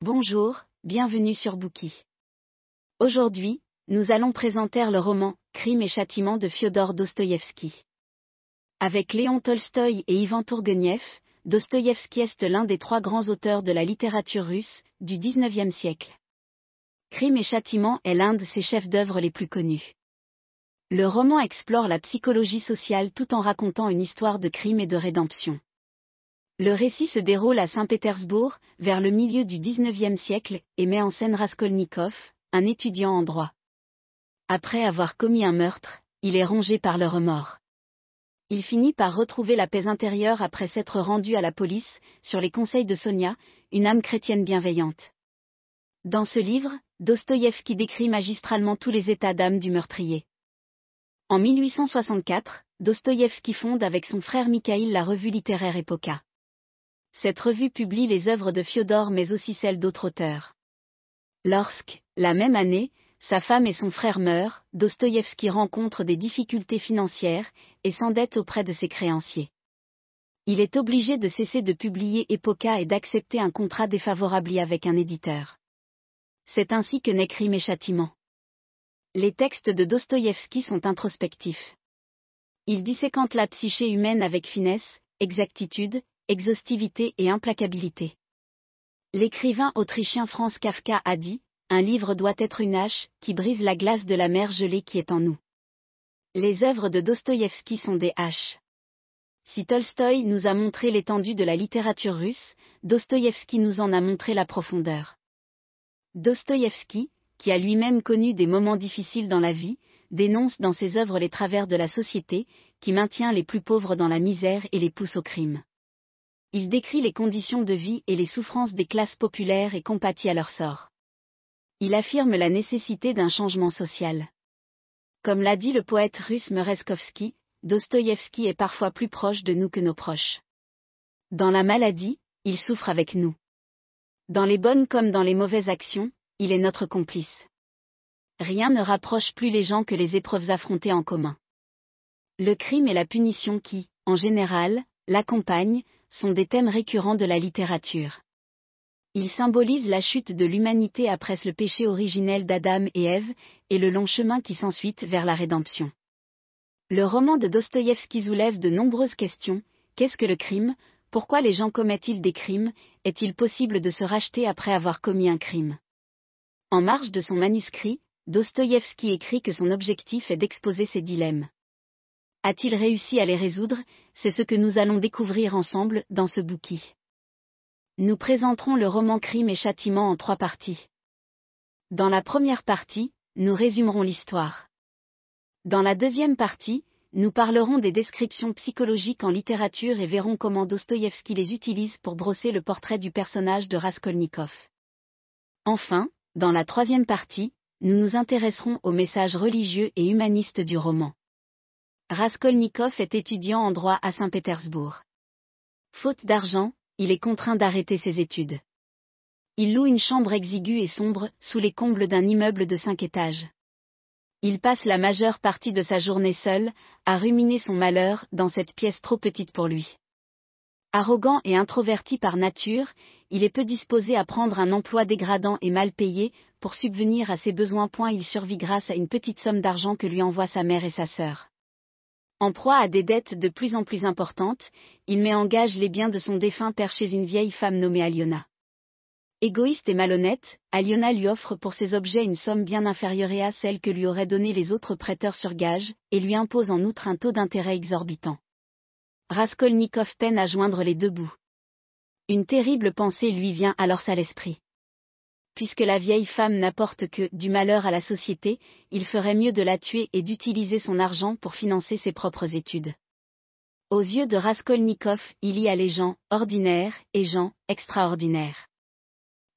Bonjour, bienvenue sur Bookie. Aujourd'hui, nous allons présenter le roman Crime et châtiment de Fyodor Dostoïevski. Avec Léon Tolstoï et Ivan Tourgueniev, Dostoïevski est l'un des trois grands auteurs de la littérature russe du XIXe siècle. Crime et châtiment est l'un de ses chefs-d'œuvre les plus connus. Le roman explore la psychologie sociale tout en racontant une histoire de crime et de rédemption. Le récit se déroule à Saint-Pétersbourg, vers le milieu du XIXe siècle, et met en scène Raskolnikov, un étudiant en droit. Après avoir commis un meurtre, il est rongé par le remords. Il finit par retrouver la paix intérieure après s'être rendu à la police, sur les conseils de Sonia, une âme chrétienne bienveillante. Dans ce livre, Dostoïevski décrit magistralement tous les états d'âme du meurtrier. En 1864, Dostoïevski fonde avec son frère Mikhaïl la revue littéraire Epoca cette revue publie les œuvres de Fiodor mais aussi celles d'autres auteurs. Lorsque, la même année, sa femme et son frère meurent, Dostoïevski rencontre des difficultés financières et s'endette auprès de ses créanciers. Il est obligé de cesser de publier Epoca et d'accepter un contrat défavorable avec un éditeur. C'est ainsi que naît Crime et Châtiment. Les textes de Dostoïevski sont introspectifs. Il disséquente la psyché humaine avec finesse, exactitude exhaustivité et implacabilité. L'écrivain autrichien Franz Kafka a dit, Un livre doit être une hache qui brise la glace de la mer gelée qui est en nous. Les œuvres de Dostoïevski sont des haches. Si Tolstoï nous a montré l'étendue de la littérature russe, Dostoïevski nous en a montré la profondeur. Dostoïevski, qui a lui-même connu des moments difficiles dans la vie, dénonce dans ses œuvres les travers de la société, qui maintient les plus pauvres dans la misère et les pousse au crime il décrit les conditions de vie et les souffrances des classes populaires et compatit à leur sort. Il affirme la nécessité d'un changement social. Comme l'a dit le poète russe Merezkovski, Dostoïevski est parfois plus proche de nous que nos proches. Dans la maladie, il souffre avec nous. Dans les bonnes comme dans les mauvaises actions, il est notre complice. Rien ne rapproche plus les gens que les épreuves affrontées en commun. Le crime est la punition qui, en général, l'accompagne, sont des thèmes récurrents de la littérature. Ils symbolisent la chute de l'humanité après le péché originel d'Adam et Ève, et le long chemin qui s'ensuit vers la rédemption. Le roman de Dostoïevski soulève de nombreuses questions, qu'est-ce que le crime, pourquoi les gens commettent-ils des crimes, est-il possible de se racheter après avoir commis un crime En marge de son manuscrit, Dostoïevski écrit que son objectif est d'exposer ses dilemmes. A-t-il réussi à les résoudre C'est ce que nous allons découvrir ensemble dans ce bouquet. Nous présenterons le roman Crime et Châtiment en trois parties. Dans la première partie, nous résumerons l'histoire. Dans la deuxième partie, nous parlerons des descriptions psychologiques en littérature et verrons comment Dostoïevski les utilise pour brosser le portrait du personnage de Raskolnikov. Enfin, dans la troisième partie, nous nous intéresserons aux messages religieux et humanistes du roman. Raskolnikov est étudiant en droit à Saint-Pétersbourg. Faute d'argent, il est contraint d'arrêter ses études. Il loue une chambre exiguë et sombre, sous les combles d'un immeuble de cinq étages. Il passe la majeure partie de sa journée seul, à ruminer son malheur dans cette pièce trop petite pour lui. Arrogant et introverti par nature, il est peu disposé à prendre un emploi dégradant et mal payé pour subvenir à ses besoins. Point il survit grâce à une petite somme d'argent que lui envoient sa mère et sa sœur. En proie à des dettes de plus en plus importantes, il met en gage les biens de son défunt père chez une vieille femme nommée Aliona. Égoïste et malhonnête, Aliona lui offre pour ses objets une somme bien inférieure à celle que lui auraient donnée les autres prêteurs sur gage, et lui impose en outre un taux d'intérêt exorbitant. Raskolnikov peine à joindre les deux bouts. Une terrible pensée lui vient alors à l'esprit puisque la vieille femme n'apporte que du malheur à la société, il ferait mieux de la tuer et d'utiliser son argent pour financer ses propres études. Aux yeux de Raskolnikov, il y a les gens ordinaires et gens extraordinaires.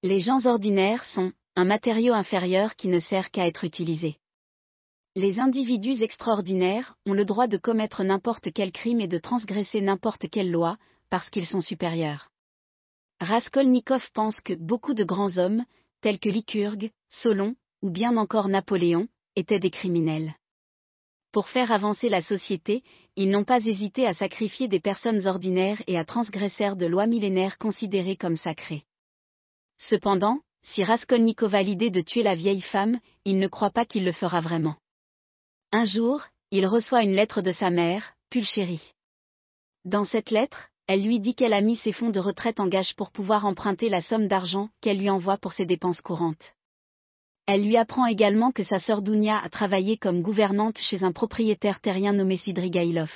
Les gens ordinaires sont un matériau inférieur qui ne sert qu'à être utilisé. Les individus extraordinaires ont le droit de commettre n'importe quel crime et de transgresser n'importe quelle loi, parce qu'ils sont supérieurs. Raskolnikov pense que beaucoup de grands hommes, tels que Lycurgue, Solon, ou bien encore Napoléon, étaient des criminels. Pour faire avancer la société, ils n'ont pas hésité à sacrifier des personnes ordinaires et à transgresser de lois millénaires considérées comme sacrées. Cependant, si Raskolnikov a l'idée de tuer la vieille femme, il ne croit pas qu'il le fera vraiment. Un jour, il reçoit une lettre de sa mère, Pulchérie. Dans cette lettre, elle lui dit qu'elle a mis ses fonds de retraite en gage pour pouvoir emprunter la somme d'argent qu'elle lui envoie pour ses dépenses courantes. Elle lui apprend également que sa sœur Dounia a travaillé comme gouvernante chez un propriétaire terrien nommé Sidrigailov.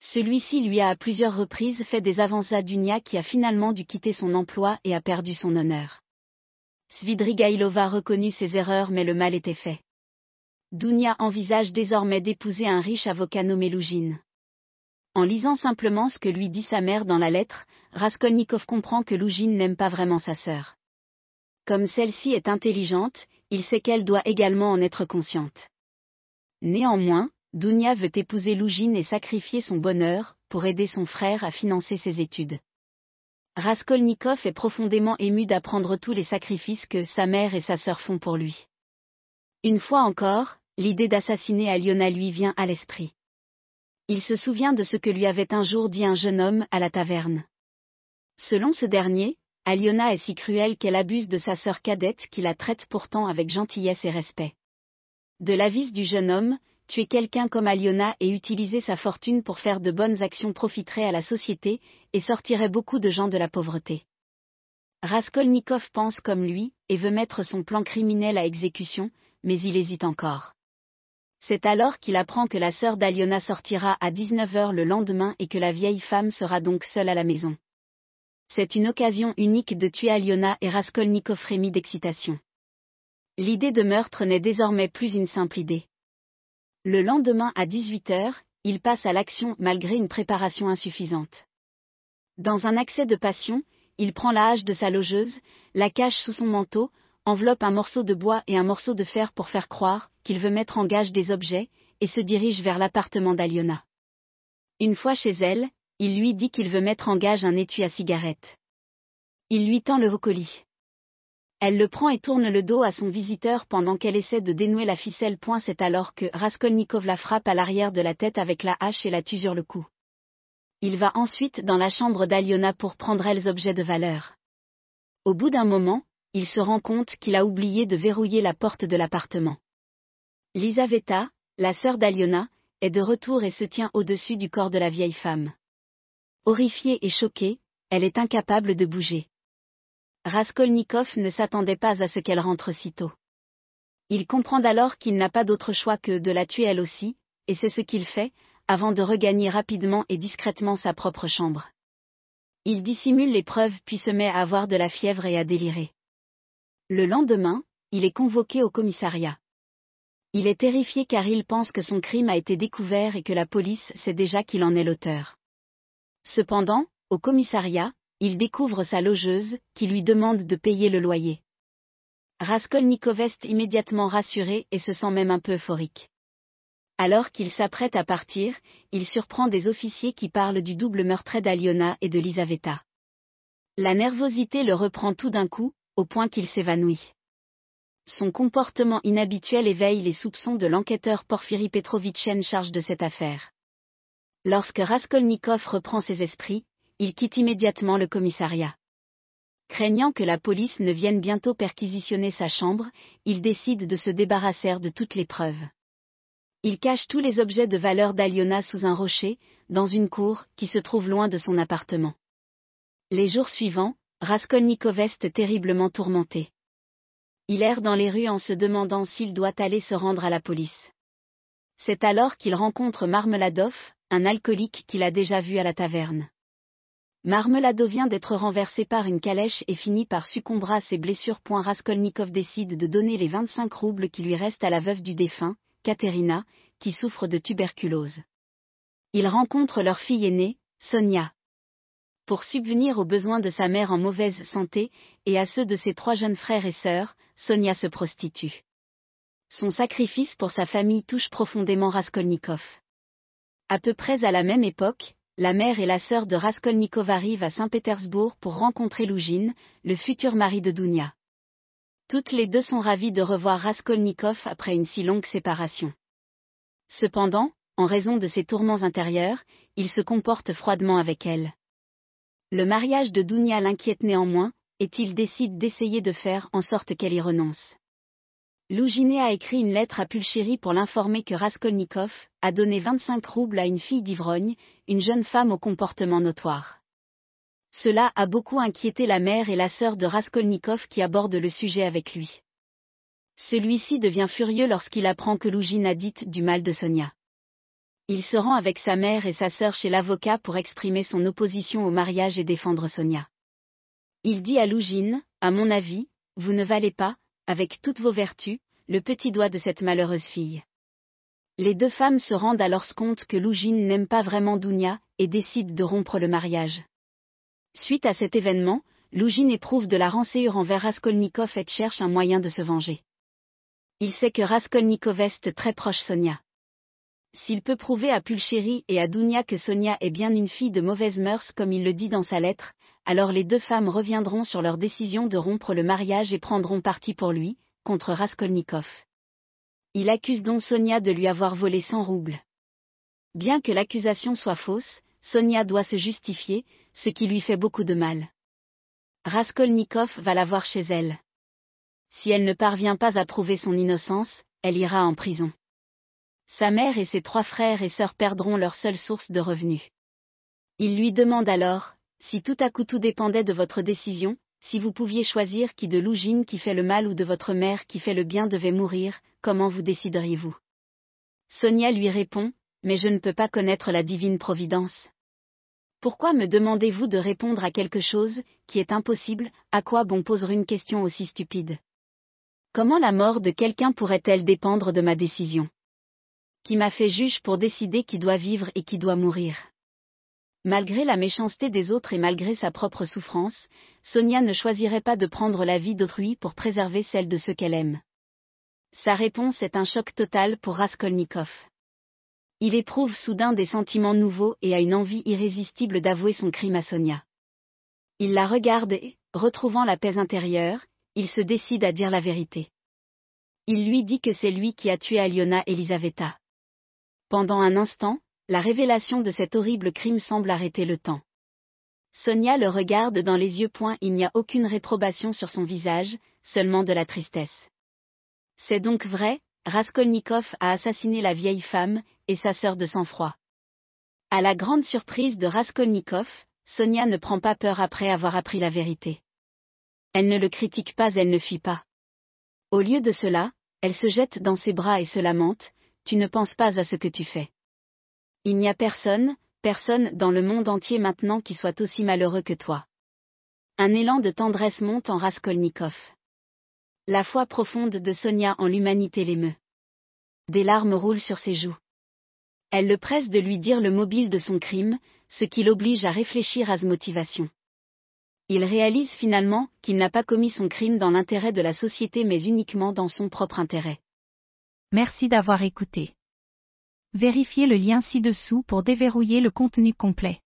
Celui-ci lui a à plusieurs reprises fait des avances à Dunia qui a finalement dû quitter son emploi et a perdu son honneur. a reconnu ses erreurs mais le mal était fait. Dounia envisage désormais d'épouser un riche avocat nommé Lougine. En lisant simplement ce que lui dit sa mère dans la lettre, Raskolnikov comprend que Lougine n'aime pas vraiment sa sœur. Comme celle-ci est intelligente, il sait qu'elle doit également en être consciente. Néanmoins, Dounia veut épouser Lougine et sacrifier son bonheur, pour aider son frère à financer ses études. Raskolnikov est profondément ému d'apprendre tous les sacrifices que sa mère et sa sœur font pour lui. Une fois encore, l'idée d'assassiner Aliona lui vient à l'esprit il se souvient de ce que lui avait un jour dit un jeune homme à la taverne. Selon ce dernier, Aliona est si cruelle qu'elle abuse de sa sœur cadette qui la traite pourtant avec gentillesse et respect. De l'avis du jeune homme, tuer quelqu'un comme Aliona et utiliser sa fortune pour faire de bonnes actions profiterait à la société et sortirait beaucoup de gens de la pauvreté. Raskolnikov pense comme lui et veut mettre son plan criminel à exécution, mais il hésite encore. C'est alors qu'il apprend que la sœur d'Aliona sortira à 19h le lendemain et que la vieille femme sera donc seule à la maison. C'est une occasion unique de tuer Aliona et Raskolnikov frémit d'excitation. L'idée de meurtre n'est désormais plus une simple idée. Le lendemain à 18h, il passe à l'action malgré une préparation insuffisante. Dans un accès de passion, il prend la hache de sa logeuse, la cache sous son manteau, enveloppe un morceau de bois et un morceau de fer pour faire croire qu'il veut mettre en gage des objets, et se dirige vers l'appartement d'Aliona. Une fois chez elle, il lui dit qu'il veut mettre en gage un étui à cigarette. Il lui tend le colis. Elle le prend et tourne le dos à son visiteur pendant qu'elle essaie de dénouer la ficelle. C'est alors que Raskolnikov la frappe à l'arrière de la tête avec la hache et la tue sur le cou. Il va ensuite dans la chambre d'Aliona pour prendre les objets de valeur. Au bout d'un moment, il se rend compte qu'il a oublié de verrouiller la porte de l'appartement. Lisaveta, la sœur d'Aliona, est de retour et se tient au-dessus du corps de la vieille femme. Horrifiée et choquée, elle est incapable de bouger. Raskolnikov ne s'attendait pas à ce qu'elle rentre si tôt. Il comprend alors qu'il n'a pas d'autre choix que de la tuer elle aussi, et c'est ce qu'il fait, avant de regagner rapidement et discrètement sa propre chambre. Il dissimule les preuves puis se met à avoir de la fièvre et à délirer. Le lendemain, il est convoqué au commissariat. Il est terrifié car il pense que son crime a été découvert et que la police sait déjà qu'il en est l'auteur. Cependant, au commissariat, il découvre sa logeuse, qui lui demande de payer le loyer. Raskolnikov est immédiatement rassuré et se sent même un peu euphorique. Alors qu'il s'apprête à partir, il surprend des officiers qui parlent du double meurtre d'Aliona et de Lisaveta. La nervosité le reprend tout d'un coup, au point qu'il s'évanouit. Son comportement inhabituel éveille les soupçons de l'enquêteur Porfiri Petrovitchen charge de cette affaire. Lorsque Raskolnikov reprend ses esprits, il quitte immédiatement le commissariat. Craignant que la police ne vienne bientôt perquisitionner sa chambre, il décide de se débarrasser de toutes les preuves. Il cache tous les objets de valeur d'Aliona sous un rocher, dans une cour qui se trouve loin de son appartement. Les jours suivants, Raskolnikov est terriblement tourmenté. Il erre dans les rues en se demandant s'il doit aller se rendre à la police. C'est alors qu'il rencontre Marmeladov, un alcoolique qu'il a déjà vu à la taverne. Marmeladov vient d'être renversé par une calèche et finit par succomber à ses blessures. Raskolnikov décide de donner les 25 roubles qui lui restent à la veuve du défunt, Katerina, qui souffre de tuberculose. Il rencontre leur fille aînée, Sonia pour subvenir aux besoins de sa mère en mauvaise santé et à ceux de ses trois jeunes frères et sœurs, Sonia se prostitue. Son sacrifice pour sa famille touche profondément Raskolnikov. À peu près à la même époque, la mère et la sœur de Raskolnikov arrivent à Saint-Pétersbourg pour rencontrer Lougine, le futur mari de Dounia. Toutes les deux sont ravies de revoir Raskolnikov après une si longue séparation. Cependant, en raison de ses tourments intérieurs, il se comporte froidement avec elle. Le mariage de Dounia l'inquiète néanmoins, et il décide d'essayer de faire en sorte qu'elle y renonce. Louginé a écrit une lettre à Pulcheri pour l'informer que Raskolnikov a donné 25 roubles à une fille d'ivrogne, une jeune femme au comportement notoire. Cela a beaucoup inquiété la mère et la sœur de Raskolnikov qui abordent le sujet avec lui. Celui-ci devient furieux lorsqu'il apprend que Lougine a dit du mal de Sonia il se rend avec sa mère et sa sœur chez l'avocat pour exprimer son opposition au mariage et défendre Sonia. Il dit à Lougine, à mon avis, vous ne valez pas, avec toutes vos vertus, le petit doigt de cette malheureuse fille. Les deux femmes se rendent alors compte que Lougine n'aime pas vraiment Dounia et décident de rompre le mariage. Suite à cet événement, Lougine éprouve de la rancœur envers Raskolnikov et cherche un moyen de se venger. Il sait que Raskolnikov est très proche Sonia s'il peut prouver à Pulcheri et à Dounia que Sonia est bien une fille de mauvaise mœurs comme il le dit dans sa lettre, alors les deux femmes reviendront sur leur décision de rompre le mariage et prendront parti pour lui, contre Raskolnikov. Il accuse donc Sonia de lui avoir volé 100 roubles. Bien que l'accusation soit fausse, Sonia doit se justifier, ce qui lui fait beaucoup de mal. Raskolnikov va la voir chez elle. Si elle ne parvient pas à prouver son innocence, elle ira en prison. Sa mère et ses trois frères et sœurs perdront leur seule source de revenus. Il lui demande alors, si tout à coup tout dépendait de votre décision, si vous pouviez choisir qui de Lougine qui fait le mal ou de votre mère qui fait le bien devait mourir, comment vous décideriez-vous Sonia lui répond, mais je ne peux pas connaître la divine providence. Pourquoi me demandez-vous de répondre à quelque chose, qui est impossible, à quoi bon poser une question aussi stupide Comment la mort de quelqu'un pourrait-elle dépendre de ma décision qui m'a fait juge pour décider qui doit vivre et qui doit mourir. Malgré la méchanceté des autres et malgré sa propre souffrance, Sonia ne choisirait pas de prendre la vie d'autrui pour préserver celle de ceux qu'elle aime. Sa réponse est un choc total pour Raskolnikov. Il éprouve soudain des sentiments nouveaux et a une envie irrésistible d'avouer son crime à Sonia. Il la regarde et, retrouvant la paix intérieure, il se décide à dire la vérité. Il lui dit que c'est lui qui a tué Aliona Elisaveta. Pendant un instant, la révélation de cet horrible crime semble arrêter le temps. Sonia le regarde dans les yeux. Point, il n'y a aucune réprobation sur son visage, seulement de la tristesse. C'est donc vrai, Raskolnikov a assassiné la vieille femme et sa sœur de sang-froid. À la grande surprise de Raskolnikov, Sonia ne prend pas peur après avoir appris la vérité. Elle ne le critique pas, elle ne fuit pas. Au lieu de cela, elle se jette dans ses bras et se lamente, tu ne penses pas à ce que tu fais. Il n'y a personne, personne dans le monde entier maintenant qui soit aussi malheureux que toi. Un élan de tendresse monte en Raskolnikov. La foi profonde de Sonia en l'humanité l'émeut. Des larmes roulent sur ses joues. Elle le presse de lui dire le mobile de son crime, ce qui l'oblige à réfléchir à sa motivation. Il réalise finalement qu'il n'a pas commis son crime dans l'intérêt de la société mais uniquement dans son propre intérêt. Merci d'avoir écouté. Vérifiez le lien ci-dessous pour déverrouiller le contenu complet.